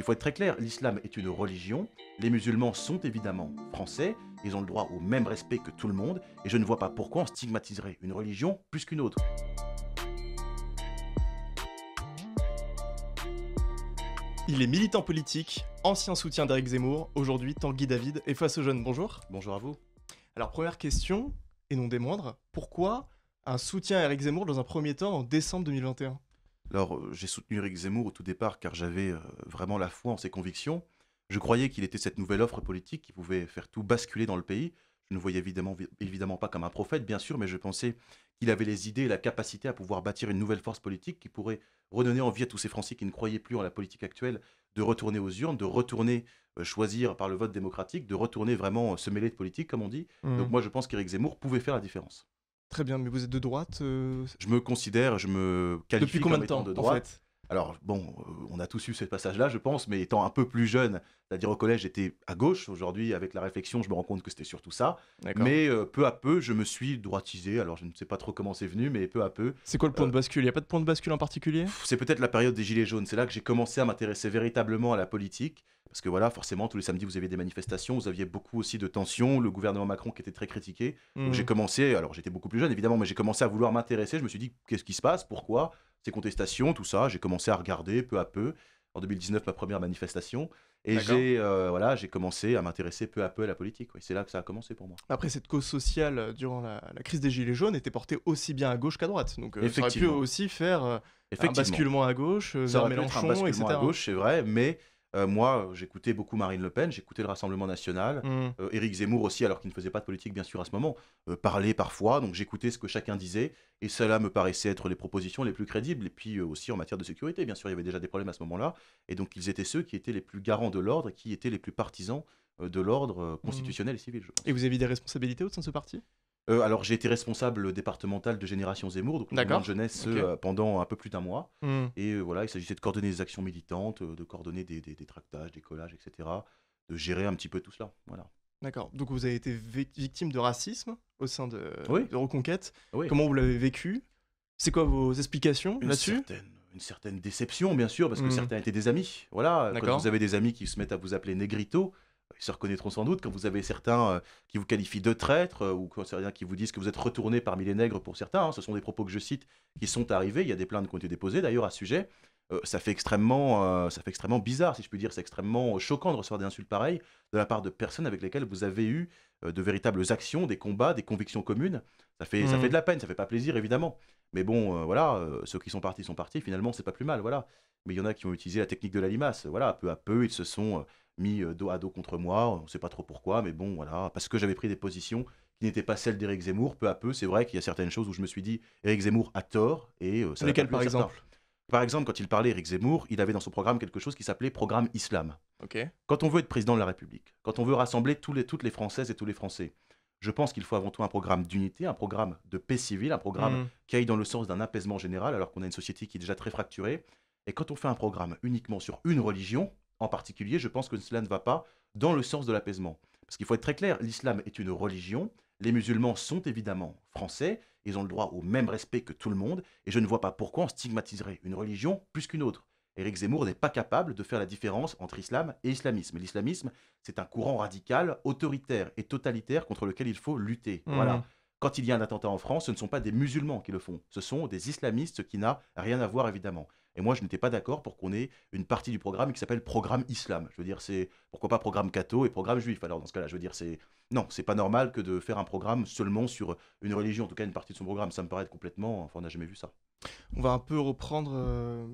Il faut être très clair, l'islam est une religion, les musulmans sont évidemment français, ils ont le droit au même respect que tout le monde, et je ne vois pas pourquoi on stigmatiserait une religion plus qu'une autre. Il est militant politique, ancien soutien d'Éric Zemmour, aujourd'hui Tanguy David et Face aux Jeunes. Bonjour. Bonjour à vous. Alors première question, et non des moindres, pourquoi un soutien à Éric Zemmour dans un premier temps en décembre 2021 alors, euh, j'ai soutenu Eric Zemmour au tout départ car j'avais euh, vraiment la foi en ses convictions. Je croyais qu'il était cette nouvelle offre politique qui pouvait faire tout basculer dans le pays. Je ne voyais évidemment, pas comme un prophète, bien sûr, mais je pensais qu'il avait les idées et la capacité à pouvoir bâtir une nouvelle force politique qui pourrait redonner envie à tous ces Français qui ne croyaient plus en la politique actuelle de retourner aux urnes, de retourner euh, choisir par le vote démocratique, de retourner vraiment se mêler de politique, comme on dit. Mmh. Donc moi, je pense qu'Éric Zemmour pouvait faire la différence. Très bien, mais vous êtes de droite euh, Je me considère, je me qualifie Depuis combien de temps, de droite. En fait alors, bon, euh, on a tous eu ce passage-là, je pense, mais étant un peu plus jeune, c'est-à-dire au collège, j'étais à gauche. Aujourd'hui, avec la réflexion, je me rends compte que c'était surtout ça. Mais euh, peu à peu, je me suis droitisé. Alors, je ne sais pas trop comment c'est venu, mais peu à peu. C'est quoi le point de euh, bascule Il n'y a pas de point de bascule en particulier C'est peut-être la période des Gilets jaunes. C'est là que j'ai commencé à m'intéresser véritablement à la politique. Parce que voilà, forcément, tous les samedis, vous aviez des manifestations, vous aviez beaucoup aussi de tensions, le gouvernement Macron qui était très critiqué. Mhm. j'ai commencé, alors j'étais beaucoup plus jeune évidemment, mais j'ai commencé à vouloir m'intéresser. Je me suis dit, qu'est-ce qui se passe Pourquoi ces contestations, tout ça. J'ai commencé à regarder peu à peu. En 2019, ma première manifestation. Et j'ai euh, voilà, j'ai commencé à m'intéresser peu à peu à la politique. Oui. C'est là que ça a commencé pour moi. Après, cette cause sociale euh, durant la, crise des Gilets jaunes était portée aussi bien à gauche qu'à droite. Donc, euh, ça aurait pu aussi faire euh, un basculement à gauche, vers Mélenchon, un basculement à gauche, c'est vrai, mais euh, moi, euh, j'écoutais beaucoup Marine Le Pen, j'écoutais le Rassemblement National, mm. euh, Éric Zemmour aussi, alors qu'il ne faisait pas de politique, bien sûr, à ce moment, parlait parfois, donc j'écoutais ce que chacun disait, et cela me paraissait être les propositions les plus crédibles. Et puis aussi en matière de sécurité, bien sûr, il y avait déjà des problèmes à ce moment-là, et donc ils étaient ceux qui étaient les plus garants de l'ordre, qui étaient les plus partisans de l'ordre mm. constitutionnel et civil. Et vous avez des responsabilités au sein de ce parti euh, alors, j'ai été responsable départemental de Génération Zemmour, donc de jeunesse, euh, pendant un peu plus d'un mois. Hmm. Et euh, voilà, il s'agissait de coordonner des actions militantes, de coordonner des, des, tractages, des collages, etc. De gérer un petit peu tout cela. Voilà. D'accord. Donc, vous avez été victime de racisme au sein de, de Reconquête. Comment vous l'avez vécu C'est quoi vos explications là-dessus une certaine déception, bien sûr, parce que hmm. certains étaient des amis. Voilà, quand vous avez des amis qui se mettent à vous appeler négrito », ils se reconnaîtront sans doute quand vous avez certains euh, qui vous qualifient de traître euh, ou quand certains qui vous disent que vous êtes retourné parmi les nègres pour certains. Hein. ce sont des propos que je cite qui sont arrivés. Il y a des plaintes qui ont été déposées d'ailleurs à ce sujet. Euh, ça, fait extrêmement, ça fait extrêmement bizarre, si je puis dire. C'est extrêmement choquant de recevoir des insultes pareilles de la part de personnes avec lesquelles vous avez eu de véritables actions, des combats, des convictions communes. Ça fait, ça fait mmh. de la peine, ça fait pas plaisir évidemment. Mais bon, voilà, ceux qui sont partis sont partis. Finalement, c'est pas plus mal, voilà. Mais il y en a qui ont utilisé la technique de la limace. Voilà, peu à peu, ils se sont mis euh, dos à dos contre moi. On ne sait pas trop pourquoi, mais bon, voilà, parce que j'avais pris des positions qui n'étaient pas celles d'Éric Zemmour. Peu à peu, c'est vrai qu'il y a certaines choses où je me suis dit, Éric Zemmour a tort et euh, ça. Lesquelles, par exemple Par exemple, quand il parlait Éric Zemmour, il avait dans son programme quelque chose qui s'appelait programme islam. Quand on veut être président de la République, quand on veut rassembler toutes les Françaises et tous les Français, je pense qu'il faut avant tout un programme d'unité, un programme de paix civile, un programme hmm. qui aille dans le sens d'un apaisement général, alors qu'on a une société qui est déjà très fracturée. Et quand on fait un programme uniquement sur une religion, en particulier, je pense que cela ne va pas dans le sens de l'apaisement. Parce qu'il faut être très clair, l'islam est une religion, les musulmans sont évidemment français, ils ont le droit au même respect que tout le monde, et je ne vois pas pourquoi on stigmatiserait une religion plus qu'une autre. Éric Zemmour n'est pas capable de faire la différence entre islam et islamisme. L'islamisme, c'est un courant radical, autoritaire et totalitaire contre lequel il faut lutter. Mmh. Voilà. Quand il y a un attentat en France, ce ne sont pas des musulmans qui le font, ce sont des islamistes, qui n'ont rien à voir évidemment. Et moi, je n'étais pas d'accord pour qu'on ait une partie du programme qui s'appelle programme islam. Je veux dire, c'est pourquoi pas programme catho et programme juif. Alors dans ce cas-là, je veux dire, c'est non, c'est pas normal que de faire un programme seulement sur une religion, en tout cas une partie de son programme. Ça me paraît complètement. Enfin, on n'a jamais vu ça. On va un peu reprendre euh,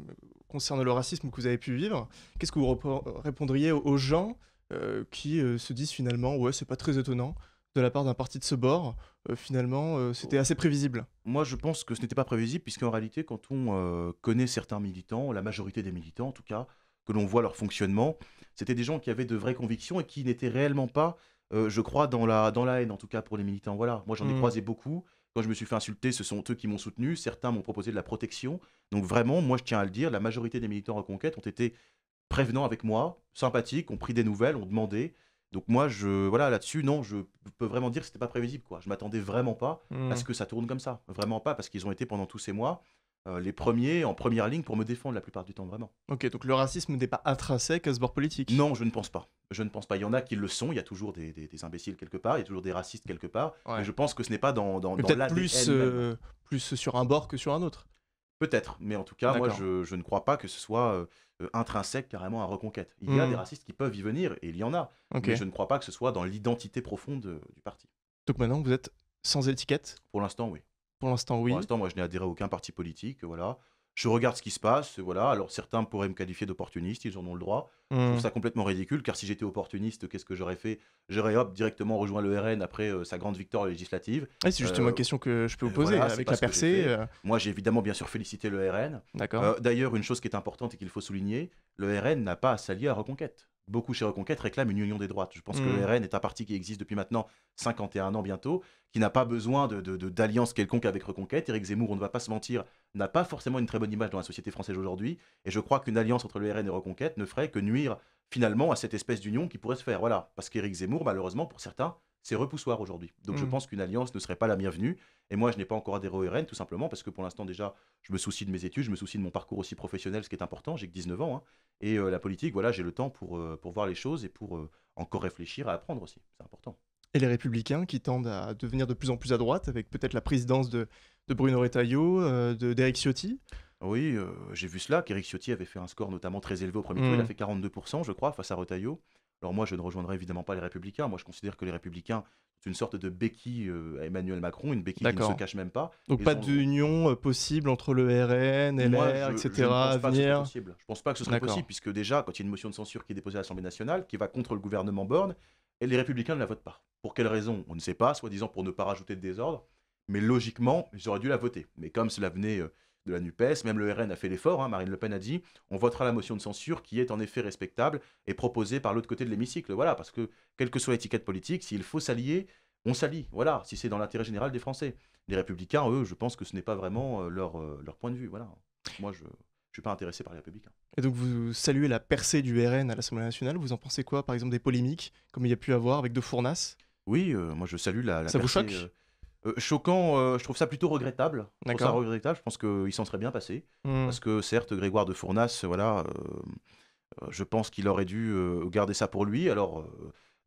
concernant le racisme que vous avez pu vivre. Qu'est-ce que vous répondriez aux gens euh, qui euh, se disent finalement ouais, c'est pas très étonnant de la part d'un parti de ce bord, euh, finalement, euh, c'était oh. assez prévisible. Moi, je pense que ce n'était pas prévisible, puisqu'en réalité, quand on euh, connaît certains militants, la majorité des militants en tout cas, que l'on voit leur fonctionnement, c'était des gens qui avaient de vraies convictions et qui n'étaient réellement pas, je crois, dans la, dans la haine, en tout cas pour les militants. Voilà, moi j'en ai hmm. croisé beaucoup. Quand je me suis fait insulter, ce sont eux qui m'ont soutenu. Certains m'ont proposé de la protection. Donc vraiment, moi je tiens à le dire, la majorité des militants Reconquête ont été prévenants avec moi, sympathiques, ont pris des nouvelles, ont demandé. Donc moi, je, voilà, là-dessus, non, je peux vraiment dire que c'était pas prévisible. Quoi. Je m'attendais vraiment pas à hmm. ce que ça tourne comme ça. Vraiment pas, parce qu'ils ont été pendant tous ces mois euh, les premiers en première ligne pour me défendre la plupart du temps, vraiment. Ok, donc le racisme n'est pas intrinsèque à ce bord politique Non, je ne pense pas. Je ne pense pas. Il y en a qui le sont, il y a toujours des, imbéciles quelque part, il y a toujours des racistes quelque part, mais je pense que ce n'est pas dans, dans, dans plus, euh, plus sur un bord que sur un autre Peut-être, mais en tout cas, moi, je, ne crois pas que ce soit... Euh, euh, intrinsèque carrément à Reconquête. Il y a hmm. des racistes qui peuvent y venir, et il y en a. Mais je ne crois pas que ce soit dans l'identité profonde euh, du parti. Donc maintenant, vous êtes sans étiquette Pour l'instant, oui. Pour l'instant, oui. Pour l'instant, moi, je n'ai adhéré à aucun parti politique, voilà je regarde ce qui se passe, voilà. Alors certains pourraient me qualifier d'opportuniste, ils en ont le droit. Je trouve mmh. ça complètement ridicule, car si j'étais opportuniste, qu'est-ce que j'aurais fait J'aurais hop directement rejoint le RN après euh, sa grande victoire législative. c'est justement euh, une question que je peux vous euh, poser avec la percée. Moi, j'ai évidemment bien sûr félicité le RN. D'ailleurs, une chose qui est importante et qu'il faut souligner, le RN n'a pas à s'allier à Reconquête beaucoup chez Reconquête réclament une union des droites. Je pense que mm. le RN est un parti qui existe depuis maintenant 51 ans bientôt, qui n'a pas besoin d'alliance de, de, quelconque avec Reconquête. Éric Zemmour, on ne va pas se mentir, n'a pas forcément une très bonne image dans la société française aujourd'hui. Et je crois qu'une alliance entre le RN et Reconquête ne ferait que nuire finalement à cette espèce d'union qui pourrait se faire. Voilà, parce qu'Éric Zemmour, malheureusement, pour certains, c'est repoussoir aujourd'hui. Donc je mmh. pense qu'une alliance ne serait pas la bienvenue. Et moi, je n'ai pas encore adhéré au RN, tout simplement, parce que pour l'instant, déjà, je me soucie de mes études, je me soucie de mon parcours aussi professionnel, ce qui est important. J'ai que 19 ans. Hein. Et euh, la politique, voilà, j'ai le temps pour, euh, voir les choses et pour euh, encore réfléchir, à apprendre aussi. C'est important. Et les Républicains qui tendent à devenir de plus en plus à droite, avec peut-être la présidence de, Bruno Retailleau, d'Eric de, Ciotti Oui, j'ai vu cela, qu'Eric Ciotti avait fait un score notamment très élevé au premier tour. Il a mmh. fait 42%, je crois, face à Retailleau. Alors moi, je ne rejoindrai évidemment pas les Républicains. Moi, je considère que les Républicains c'est une sorte de béquille euh, à Emmanuel Macron, une béquille qui ne se cache même pas. Donc pas d'union euh, possible entre le RN, LR, Moi, je, etc. Je ne pense pas que ce soit Je pense pas que ce serait possible, puisque déjà, quand il y a une motion de censure qui est déposée à l'Assemblée nationale, qui va contre le gouvernement Borne, et les Républicains ne la votent pas. Pour quelle raison On ne sait pas, soi-disant pour ne pas rajouter de désordre, mais logiquement, ils auraient dû la voter. Mais comme cela venait... Euh, de la NUPES, même le RN a fait l'effort, hein, Marine Le Pen a dit, on votera la motion de censure qui est en effet respectable et proposée par l'autre côté de l'hémicycle. Voilà, parce que quelle que soit l'étiquette politique, s'il faut s'allier, on s'allie, voilà, si c'est dans l'intérêt général des Français. Les républicains, eux, je pense que ce n'est pas vraiment euh, euh, leur, point de vue, voilà. Moi, je ne suis pas intéressé par les républicains. Et donc, vous saluez la percée du RN à l'Assemblée nationale, vous en pensez quoi, par exemple, des polémiques, comme il y a pu avoir avec De Fournas Oui, euh, moi, je salue la, la Ça vous choque euh, choquant, euh, je trouve ça plutôt regrettable. Je regrettable. Je pense qu'il s'en serait bien passé. Hmm. Parce que certes, Grégoire de Fournas, euh, voilà, je pense qu'il aurait dû garder ça pour lui. Alors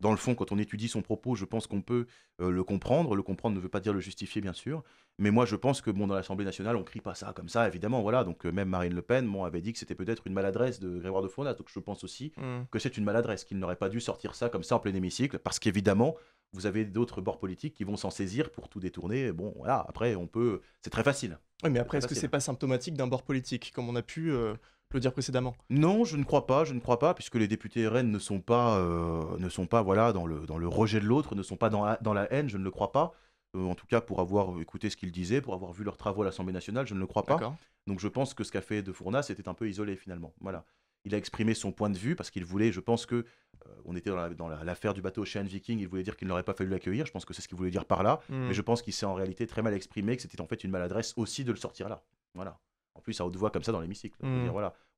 dans le fond, quand on étudie son propos, je pense qu'on peut le comprendre. Le comprendre ne veut pas dire le justifier, bien sûr. Mais moi, je pense que bon, dans l'Assemblée nationale, on crie pas ça comme ça, évidemment. Voilà. Donc même Marine Le Pen, bon, avait dit que c'était peut-être une maladresse de Grégoire de Fournas. Donc je pense aussi hmm. que c'est une maladresse qu'il n'aurait pas dû sortir ça comme ça en plein hémicycle, parce qu'évidemment, vous avez d'autres bords politiques qui vont s'en saisir pour tout détourner. Bon, voilà, après, on peut. C'est très facile. mais après, est-ce que c'est pas symptomatique d'un bord politique, comme on a pu euh, le dire précédemment Non, je ne crois pas, je ne crois pas, puisque les députés Rennes ne sont pas, euh, ne sont pas voilà, dans, le, dans le rejet de l'autre, ne sont pas dans la, dans la haine, je ne le crois pas. Euh, en tout cas, pour avoir écouté ce qu'ils disaient, pour avoir vu leurs travaux à l'Assemblée nationale, je ne le crois pas. Donc je pense que ce qu'a fait De Fournas c'était un peu isolé finalement. Voilà. Il a exprimé son point de vue parce qu'il voulait, je pense que euh, on était dans l'affaire du bateau Ocean Viking, il voulait dire qu'il n'aurait pas fallu l'accueillir, je pense que c'est ce qu'il voulait dire par là, hmm. mais je pense qu'il s'est en réalité très mal exprimé, que c'était en fait une maladresse aussi de le sortir là. Voilà. En plus, à haute voix comme ça dans l'hémicycle. Hmm.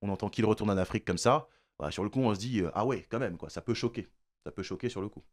On entend qu'il retourne en Afrique comme ça, bah, sur le coup, on se dit, euh, ah ouais, quand même, quoi, ça peut choquer. Ça peut choquer sur le coup.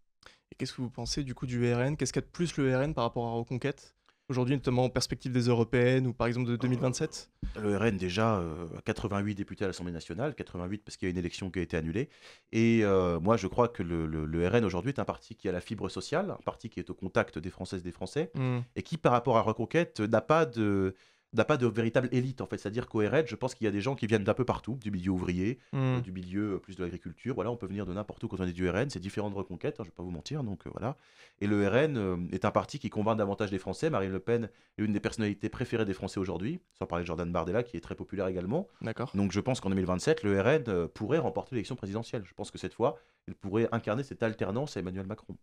Et qu'est-ce que vous pensez du coup du RN Qu'est-ce qu'il y a de plus le RN par rapport à Reconquête aujourd'hui, notamment en perspective des européennes ou par exemple de 2027 euh, Le RN déjà 88 euh, députés à l'Assemblée nationale, 88 parce qu'il y a une élection qui a été annulée. Et euh, moi, je crois que le, RN aujourd'hui est un parti qui a la fibre sociale, un parti qui est au contact des Françaises et des Français, hmm. et qui, par rapport à Reconquête, n'a pas de n'a pas de véritable élite en fait. C'est-à-dire qu'au RN, je pense qu'il y a des gens qui viennent d'un peu partout, du milieu ouvrier, hmm. euh, du milieu euh, plus de l'agriculture. Voilà, on peut venir de n'importe où quand on est du RN. C'est différent de Reconquête, hein, je ne vais pas vous mentir. Donc euh, voilà. Et le RN est un parti qui convainc davantage les Français. Marine Le Pen est une des personnalités préférées des Français aujourd'hui, sans parler de Jordan Bardella qui est très populaire également. D'accord. Donc je pense qu'en 2027, le RN pourrait remporter l'élection présidentielle. Je pense que cette fois, il pourrait incarner cette alternance à Emmanuel Macron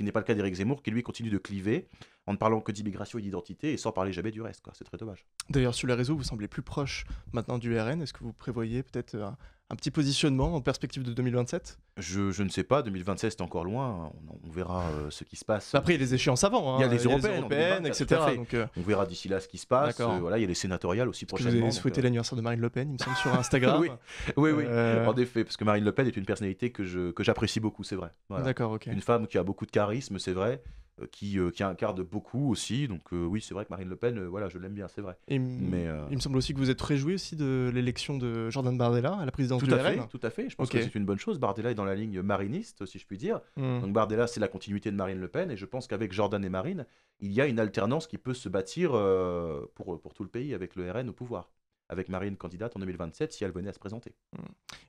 qui n'est pas le cas d'Éric Zemmour, qui lui continue de cliver en ne parlant que d'immigration et d'identité et sans parler jamais du reste. C'est très dommage. D'ailleurs, sur les réseaux, vous semblez plus proche maintenant du RN. Est-ce que vous prévoyez peut-être un, euh, un petit positionnement en perspective de 2027 je, je, ne sais pas, 2027 c'est encore loin, on, verra euh, ce qui se passe. Après, il y a les échéances avant, hein. il y a les européennes, etc. Euh, on verra d'ici là ce qui se passe, euh, voilà, il y a les sénatoriales aussi prochainement. vous avez souhaité l'anniversaire de Marine Le Pen, il me semble, sur Instagram. oui, oui, oui. en effet, parce que Marine Le Pen est une personnalité que, je, que j'apprécie beaucoup, c'est vrai. D'accord, Une femme qui a beaucoup de charisme, c'est vrai, euh, qui, euh, qui, incarne beaucoup aussi. Donc euh, oui, c'est vrai que Marine Le Pen, voilà, je l'aime bien, c'est vrai. Mais, il me semble aussi que vous êtes réjoui aussi de l'élection de Jordan Bardella à la présidence tout du à Fait, tout à fait, je pense que c'est une bonne chose. Bardella est dans la ligne mariniste, si je puis dire. Hmm. Donc Bardella, c'est la continuité de Marine Le Pen. Et je pense qu'avec Jordan et Marine, il y a une alternance qui peut se bâtir pour, pour tout le pays avec le RN au pouvoir avec Marine candidate en 2027 si elle venait à se présenter. Hmm.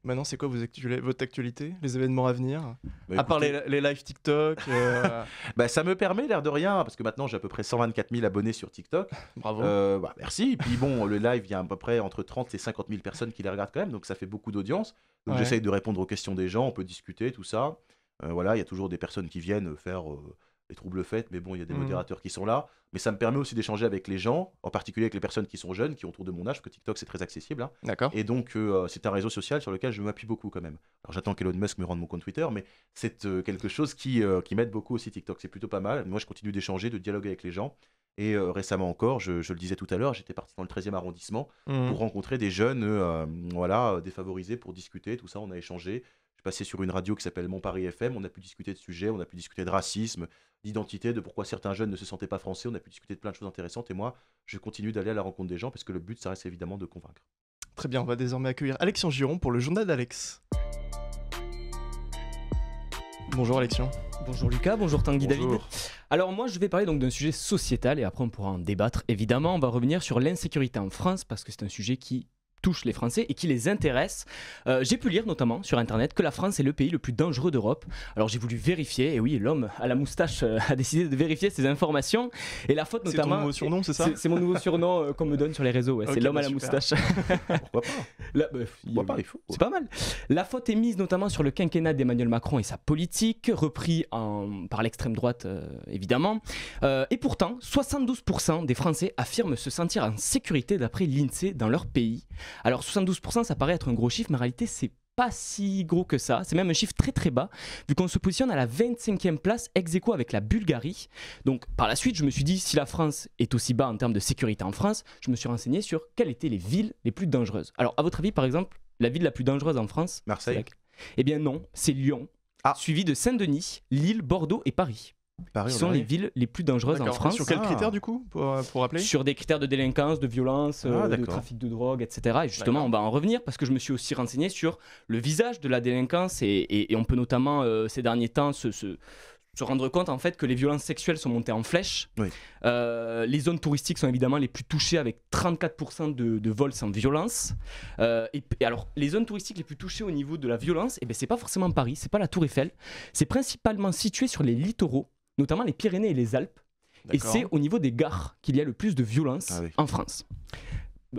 Maintenant, c'est quoi vos votre actualité, les événements à venir bah, À part les, lives TikTok euh... bah, Ça me permet, l'air de rien, parce que maintenant j'ai à peu près 124 000 abonnés sur TikTok. Bravo. Euh, bah, merci. puis bon, le live, il y a à peu près entre 30 et 50 000 personnes qui les regardent quand même, donc ça fait beaucoup d'audience. Donc j'essaye de répondre aux questions des gens, on peut discuter, tout ça. Euh, voilà, il y a toujours des personnes qui viennent euh, faire les troubles faits, mais bon, il y a des mhm. modérateurs qui sont là. Mais ça me permet aussi d'échanger avec les gens, en particulier avec les personnes qui sont jeunes, qui ont autour de mon âge, parce que TikTok c'est très accessible. Hein. D'accord. Et donc euh, c'est un réseau social sur lequel je m'appuie beaucoup quand même. Alors j'attends qu'Elon Musk me rende mon compte Twitter, mais c'est euh, quelque chose qui, euh, qui m'aide beaucoup aussi TikTok. C'est plutôt pas mal. Moi je continue d'échanger, de dialoguer avec les gens. Et récemment encore, je, le disais tout à l'heure, j'étais parti dans le 13e arrondissement mhm. pour rencontrer des jeunes voilà, défavorisés pour discuter, tout ça, on a échangé passé sur une radio qui s'appelle Mon Paris FM, on a pu discuter de sujets, on a pu discuter de racisme, d'identité, de pourquoi certains jeunes ne se sentaient pas français, on a pu discuter de plein de choses intéressantes, et moi, je continue d'aller à la rencontre des gens, parce que le but, ça reste évidemment de convaincre. Très bien, on va désormais accueillir Alexion Giron pour le journal d'Alex. Bonjour Alexion. Bonjour Lucas, bonjour Tanguy David. Alors moi je vais parler donc d'un sujet sociétal et après on pourra en débattre évidemment. On va revenir sur l'insécurité en France parce que c'est un sujet qui touche les Français et qui les intéresse. Euh, j'ai pu lire notamment sur Internet que la France est le pays le plus dangereux d'Europe. Alors j'ai voulu vérifier, et oui, l'homme à la moustache euh, a décidé de vérifier ces informations. Et la faute notamment... C'est nouveau surnom, c'est ça C'est mon nouveau surnom euh, qu'on me donne sur les réseaux, c'est l'homme bah à la moustache. Pourquoi pas, bah, C'est pas mal. La faute est mise notamment sur le quinquennat d'Emmanuel Macron et sa politique, repris par l'extrême droite évidemment. et pourtant, 72% des Français affirment se sentir en sécurité d'après l'INSEE dans leur pays. Alors 72%, ça paraît être un gros chiffre, mais en réalité, c'est pas si gros que ça. C'est même un chiffre très très bas, vu qu'on se positionne à la 25e place ex aequo avec la Bulgarie. Donc par la suite, je me suis dit, si la France est aussi bas en termes de sécurité en France, je me suis renseigné sur quelles étaient les villes les plus dangereuses. Alors à votre avis, par exemple, la ville la plus dangereuse en France Marseille Eh bien non, c'est Lyon, ah. suivie suivi de Saint-Denis, Lille, Bordeaux et Paris qui sont les villes les plus dangereuses en France. Sur quels ah. critères du coup, pour, euh, rappeler Sur des critères de délinquance, de violence, ah, euh, de trafic de drogue, etc. Et justement, on va en revenir parce que je me suis aussi renseigné sur le visage de la délinquance et, on peut notamment euh, ces derniers temps se, se rendre compte en fait que les violences sexuelles sont montées en flèche. les zones touristiques sont évidemment les plus touchées avec 34% de, de, vols sans violence. et, alors les zones touristiques les plus touchées au niveau de la violence, et eh ben c'est pas forcément Paris, c'est pas la Tour Eiffel, c'est principalement situé sur les littoraux notamment les Pyrénées et les Alpes. Et c'est au niveau des gares qu'il y a le plus de violence ah en France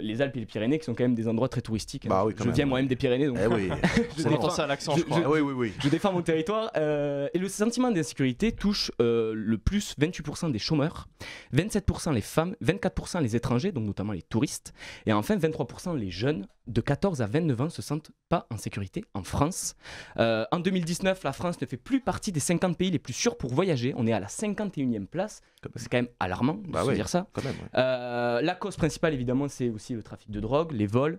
les Alpes et les Pyrénées qui sont quand même des endroits très touristiques. Bah je viens moi-même des Pyrénées, donc eh je, défends, ça à ah je, défends mon territoire. Euh, et le sentiment d'insécurité touche euh, le plus 28% des chômeurs, 27% les femmes, 24% les étrangers, donc notamment les touristes, et enfin 23% les jeunes de 14 à 29 ans se sentent pas en sécurité en France. Euh, en 2019, la France ne fait plus partie des 50 pays les plus sûrs pour voyager. On est à la 51e place. C'est quand même alarmant de bah se dire ça. la cause principale, évidemment, c'est le trafic de drogue, les vols.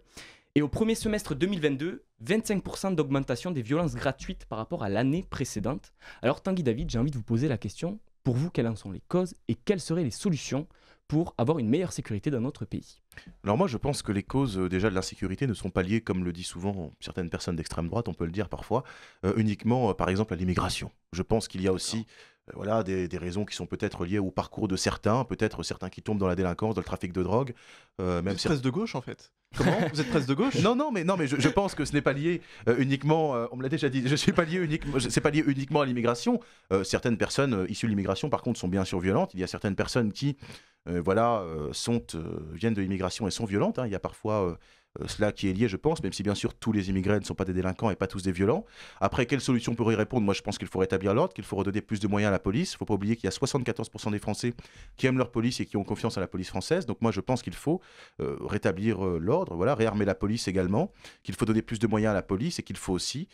Et au premier semestre 2022, 25% d'augmentation des violences gratuites par rapport à l'année précédente. Alors Tanguy David, j'ai envie de vous poser la question, pour vous, quelles en sont les causes et quelles seraient les solutions pour avoir une meilleure sécurité dans notre pays Alors moi je pense que les causes euh, déjà de l'insécurité ne sont pas liées, comme le dit souvent certaines personnes d'extrême droite, on peut le dire parfois, euh, uniquement euh, par exemple à l'immigration. Je pense qu'il y a aussi euh, voilà, des, raisons qui sont peut-être liées au parcours de certains, peut-être certains qui tombent dans la délinquance, dans le trafic de drogue. Euh, même Vous êtes presse de gauche en fait. Comment Vous êtes presse de gauche Non, non, mais non, mais je, pense que ce n'est pas lié euh, uniquement. on me l'a déjà dit. Je suis pas lié uniquement. C'est pas lié uniquement à l'immigration. certaines personnes issues de l'immigration, par contre, sont bien sûr violentes. Il y a certaines personnes qui, voilà, sont viennent de l'immigration et sont violentes. Hein. Il y a parfois euh, cela qui est lié, je pense, même si bien sûr tous les immigrés ne sont pas des délinquants et pas tous des violents. Après, quelle solution pourrait y répondre Moi, je pense qu'il faut rétablir l'ordre, qu'il faut redonner plus de moyens à la police. Il ne faut pas oublier qu'il y a 74% des Français qui aiment leur police et qui ont confiance à la police française. Donc moi, je pense qu'il faut euh, rétablir euh, l'ordre, voilà, réarmer la police également, qu'il faut donner plus de moyens à la police et qu'il faut aussi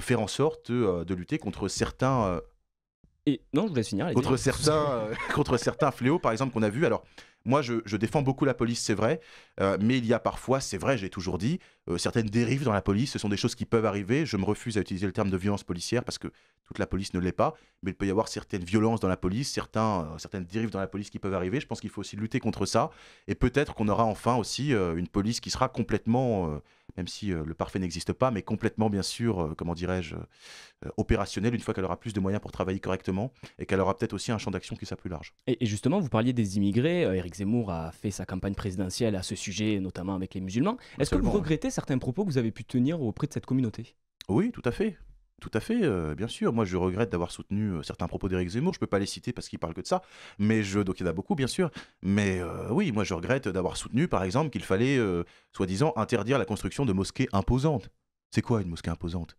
faire en sorte de lutter contre certains... non, je voulais Contre certains, contre certains fléaux, par exemple, qu'on a vu. Alors, moi, je, défends beaucoup la police, c'est vrai, euh, mais il y a parfois, c'est vrai, j'ai toujours dit, euh, certaines dérives dans la police, ce sont des choses qui peuvent arriver. Je me refuse à utiliser le terme de violence policière parce que toute la police ne l'est pas, mais il peut y avoir certaines violences dans la police, certains, euh, certaines dérives dans la police qui peuvent arriver. Je pense qu'il faut aussi lutter contre ça, et peut-être qu'on aura enfin aussi une police qui sera complètement même si le parfait n'existe pas, mais complètement, bien sûr, comment dirais-je, opérationnelle, une fois qu'elle aura plus de moyens pour travailler correctement et qu'elle aura peut-être aussi un champ d'action qui sera plus large. Et, justement, vous parliez des immigrés. Eric Zemmour a fait sa campagne présidentielle à ce sujet, notamment avec les musulmans. Est-ce que vous regrettez certains propos que vous avez pu tenir auprès de cette communauté Oui, tout à fait. Tout à fait, euh, bien sûr. Moi, je regrette d'avoir soutenu euh, certains propos d'Éric Zemmour. Je ne peux pas les citer parce qu'il parle que de ça. Mais donc il y en a beaucoup, bien sûr. Mais euh, oui, moi, je regrette d'avoir soutenu, par exemple, qu'il fallait, soi-disant, interdire la construction de mosquées imposantes. C'est quoi une mosquée imposante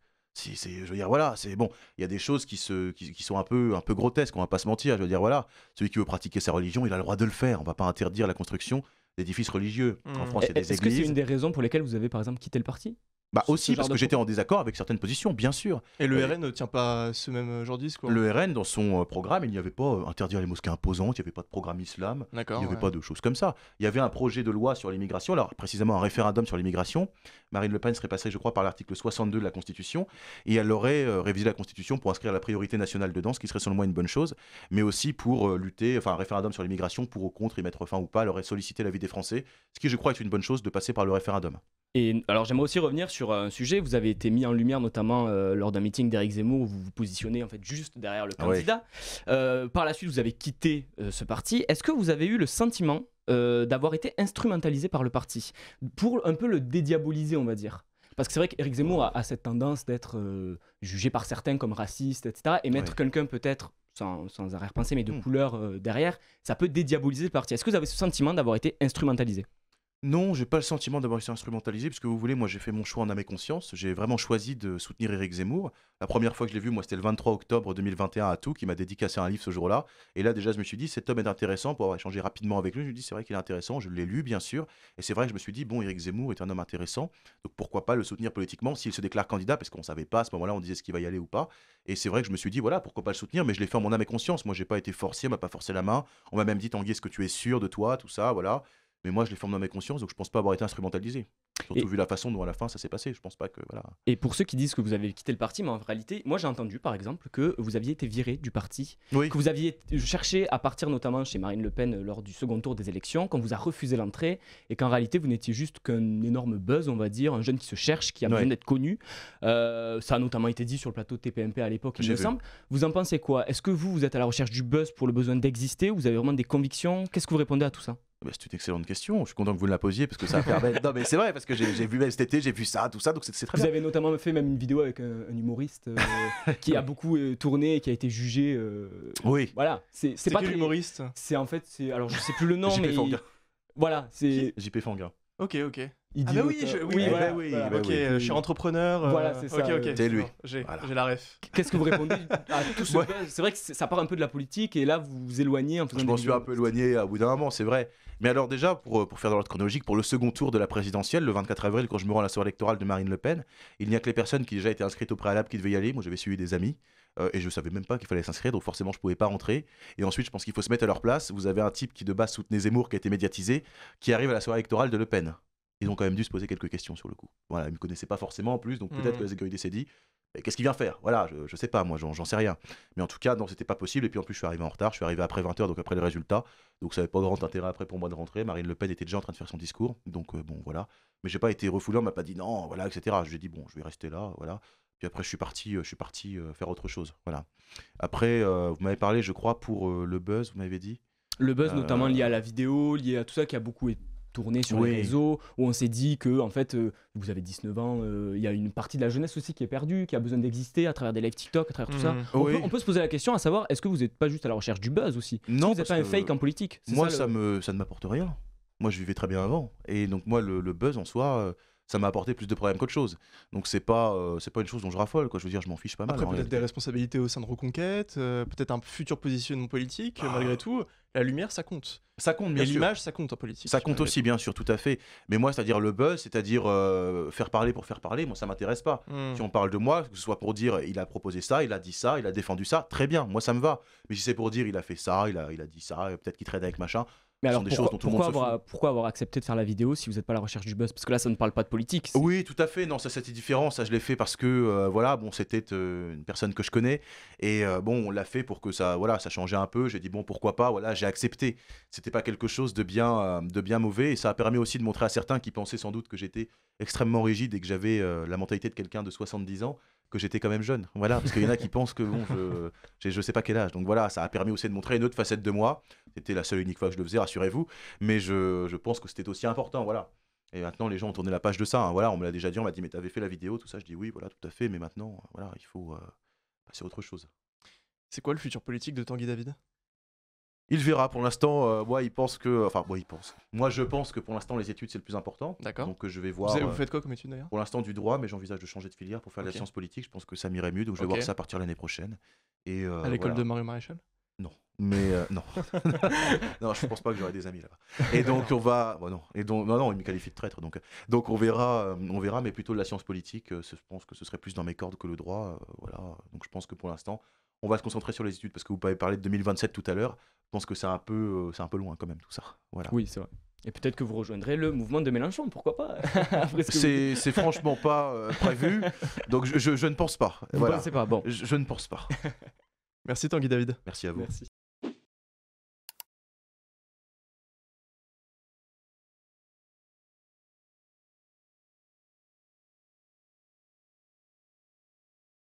c'est, je veux dire, voilà, c'est bon. Il y a des choses qui, se, qui, sont un peu, un peu grotesques, on va pas se mentir. Je veux dire, voilà, celui qui veut pratiquer sa religion, il a le droit de le faire. On va pas interdire la construction d'édifices religieux. En mmh. France, il y a des Est-ce que c'est une des raisons pour lesquelles vous avez, par exemple, quitté le parti bah aussi parce que j'étais en désaccord avec certaines positions, bien sûr. Et le euh, RN ne tient pas ce même genre quoi. Le RN dans son euh, programme, il n'y avait pas euh, interdire les mosquées imposantes, il n'y avait pas de programme islam, il n'y avait pas de choses comme ça. Il y avait un projet de loi sur l'immigration, alors précisément un référendum sur l'immigration. Marine Le Pen serait passée, je crois, par l'article 62 de la Constitution et elle aurait révisé la Constitution pour inscrire la priorité nationale dedans, ce qui serait selon moi une bonne chose, mais aussi pour lutter, enfin un référendum sur l'immigration pour ou contre y mettre fin ou pas. Elle aurait sollicité l'avis des Français, ce qui, je crois, est une bonne chose de passer par le référendum alors j'aimerais aussi revenir sur euh, un sujet, vous avez été mis en lumière notamment euh, lors d'un meeting d'Éric Zemmour où vous vous positionnez en fait juste derrière le ah candidat. Euh, par la suite vous avez quitté ce parti. Est-ce que vous avez eu le sentiment d'avoir été instrumentalisé par le parti pour un peu le dédiaboliser on va dire parce que c'est vrai qu'Éric Zemmour a, cette tendance d'être jugé par certains comme raciste, etc. Et mettre quelqu'un peut-être sans, sans arrière-pensée mais de hmm. couleur derrière, ça peut dédiaboliser le parti. Est-ce que vous avez ce sentiment d'avoir été instrumentalisé non, j'ai pas le sentiment d'avoir été instrumentalisé, puisque vous voulez, moi j'ai fait mon choix en âme et conscience. J'ai vraiment choisi de soutenir Eric Zemmour. La première fois que je l'ai vu, moi c'était le 23 octobre 2021 à Tout, qui m'a dédicacé un livre ce jour-là. Et là déjà, je me suis dit, cet homme est intéressant pour avoir échangé rapidement avec lui. Je lui ai dit, c'est vrai qu'il est intéressant, je l'ai lu bien sûr. Et c'est vrai que je me suis dit, bon, Eric Zemmour est un homme intéressant, donc pourquoi pas le soutenir politiquement s'il se déclare candidat, parce qu'on savait pas à ce moment-là, on disait ce qu'il va y aller ou pas. Et c'est vrai que je me suis dit, voilà, pourquoi pas le soutenir, mais je l'ai fait en mon âme et conscience. Moi j'ai pas été forcé, on m'a pas forcé la main. On m'a même dit, Tanguy, est-ce que tu es sûr de toi, tout ça, voilà. Mais moi, je les forme dans mes consciences, donc je pense pas avoir été instrumentalisé. Surtout vu la façon dont à la fin ça s'est passé, je pense pas que voilà. Et pour ceux qui disent que vous avez quitté le parti, mais en réalité, moi j'ai entendu par exemple que vous aviez été viré du parti, que vous aviez cherché à partir notamment chez Marine Le Pen euh, lors du second tour des élections, qu'on vous a refusé l'entrée et qu'en réalité vous n'étiez juste qu'un énorme buzz, on va dire, un jeune qui se cherche, qui a besoin d'être connu. Euh, ça a notamment été dit sur le plateau de TPMP à l'époque, il me semble. Vous en pensez quoi Est-ce que vous vous êtes à la recherche du buzz pour le besoin d'exister vous avez vraiment des convictions Qu'est-ce que vous répondez à tout ça bah, c'est une excellente question. Je suis content que vous la posiez parce que ça permet. non, mais c'est vrai, parce que j'ai vu cet été, j'ai vu ça, tout ça, donc c'est très vous bien. Vous avez notamment fait même une vidéo avec euh, un, humoriste euh, qui a beaucoup euh, tourné et qui a été jugé. oui. Voilà. C'est pas un humoriste C'est en fait. Alors, je sais plus le nom, mais. Voilà, c'est. JP Fanga. Ok, ok. ah bah oui, je, oui, oui, ok, euh, je suis entrepreneur. Euh, voilà, c'est ça. T'es lui. J'ai la ref. Qu'est-ce que vous répondez tout C'est vrai que ça part un peu de la politique et là vous vous éloignez. En je m'en suis un peu éloigné à bout d'un moment, c'est vrai. Mais alors déjà, pour, euh, pour faire dans l'ordre chronologique, pour le second tour de la présidentielle, le 24 avril, quand je me rends à la soirée électorale de Marine Le Pen, il n'y a que les personnes qui déjà étaient inscrites au préalable qui devaient y aller. Moi, j'avais suivi des amis. Euh, et je savais même pas qu'il fallait s'inscrire, donc forcément je pouvais pas rentrer. Et ensuite, je pense qu'il faut se mettre à leur place. Vous avez un type qui de base soutenait Zemmour, qui a été médiatisé, qui arrive à la soirée électorale de Le Pen. Ils ont quand même dû se poser quelques questions sur le coup. Voilà, ils me connaissaient pas forcément en plus, donc peut-être mm. que la sécurité s'est dit. Qu'est-ce qu'il vient faire Voilà, je, ne sais pas, moi, j'en sais rien. Mais en tout cas, non, c'était pas possible. Et puis en plus, je suis arrivé en retard, je suis arrivé après 20h, donc après le résultat. Donc ça n'avait pas grand intérêt après pour moi de rentrer. Marine Le Pen était déjà en train de faire son discours. Donc euh, bon, voilà. Mais j'ai pas été refoulé, on m'a pas dit non, voilà, etc. J'ai dit bon, je vais rester là, voilà. Puis après, je suis parti, euh, je suis parti euh, faire autre chose. Voilà. Après, euh, vous m'avez parlé, je crois, pour le buzz, vous m'avez dit. Le buzz, notamment lié à la vidéo, lié à tout ça, qui a beaucoup été tourné sur les réseaux, où on s'est dit que, en fait, vous avez 19 ans, il y a une partie de la jeunesse aussi qui est perdue, qui a besoin d'exister à travers des lives TikTok, à travers tout ça. Mmh. On, peut, se poser la question à savoir, est-ce que vous n'êtes pas juste à la recherche du buzz aussi Non. Vous n'êtes pas un fake en politique Moi, ça, me, ça ne m'apporte rien. Moi, je vivais très bien avant. Et donc, moi, le, buzz en soi ça m'a apporté plus de problèmes qu'autre chose. Donc c'est pas, euh, c'est pas une chose dont je raffole, Je veux dire, je m'en fiche pas mal. Après, hein, peut-être des responsabilités au sein de Reconquête, euh, peut-être un futur positionnement politique, bah. malgré tout, la lumière, ça compte. Ça compte, mais l'image, ça compte en politique. Ça compte aussi, bien sûr, tout à fait. Mais moi, c'est-à-dire le buzz, c'est-à-dire euh, faire parler pour faire parler, moi, ça m'intéresse pas. Hmm. Si on parle de moi, que ce soit pour dire il a proposé ça, il a dit ça, il a défendu ça, très bien, moi, ça me va. Mais si c'est pour dire il a fait ça, il a, il a dit ça, peut-être qu'il traîne avec machin, mais alors, pourquoi, dont tout avoir, pourquoi, avoir, accepté de faire la vidéo si vous n'êtes pas à la recherche du buzz Parce que là, ça ne parle pas de politique. Oui, tout à fait. Non, ça, c'était différent. Ça, je l'ai fait parce que, euh, voilà, bon, c'était euh, une personne que je connais. Et euh, bon, on l'a fait pour que ça, voilà, ça changeait un peu. J'ai dit, bon, pourquoi pas Voilà, j'ai accepté. C'était pas quelque chose de bien, de bien mauvais. Et ça a permis aussi de montrer à certains qui pensaient sans doute que j'étais extrêmement rigide et que j'avais la mentalité de quelqu'un de 70 ans que j'étais quand même jeune. Voilà, parce qu'il y en a qui pensent que bon, je, ne sais pas quel âge. Donc voilà, ça a permis aussi de montrer une autre facette de moi. C'était la seule et unique fois que je le faisais rassurez-vous, mais je, pense que c'était aussi important, voilà. Et maintenant, les gens ont tourné la page de ça. Hein, voilà, on me l'a déjà dit, on m'a dit, mais t'avais fait la vidéo, tout ça. Je dis oui, voilà, tout à fait, mais maintenant, voilà, il faut euh, passer à autre chose. C'est quoi le futur politique de Tanguy David Il verra. Pour l'instant, euh, moi, il pense que. Enfin, moi, il pense. Moi, je pense que pour l'instant, les études, c'est le plus important. D'accord. Donc, euh, je vais voir. Vous, faites quoi comme études d'ailleurs Pour l'instant, du droit, mais j'envisage de changer de filière pour faire de la science politique. Je pense que ça m'irait mieux, donc je vais voir ça à partir l'année prochaine. Et, à l'école de marie Maréchal non. Mais euh, non. non, je pense pas que j'aurai des amis là-bas. Et donc on va, bah, non. Et donc non, non, il me qualifie de traître. Donc, euh, donc on verra, euh, on verra, mais plutôt de la science politique. je pense que ce serait plus dans mes cordes que le droit. voilà. Donc je pense que pour l'instant, on va se concentrer sur les études parce que vous avez parlé de 2027 tout à l'heure. Je pense que c'est un peu, c'est un peu loin quand même tout ça. Voilà. Oui, c'est vrai. Et peut-être que vous rejoindrez le mouvement de Mélenchon, pourquoi pas C'est franchement pas prévu, donc je, ne pense pas. voilà. pensez pas, bon. je, je ne pense pas. Merci Tanguy David. Merci à vous.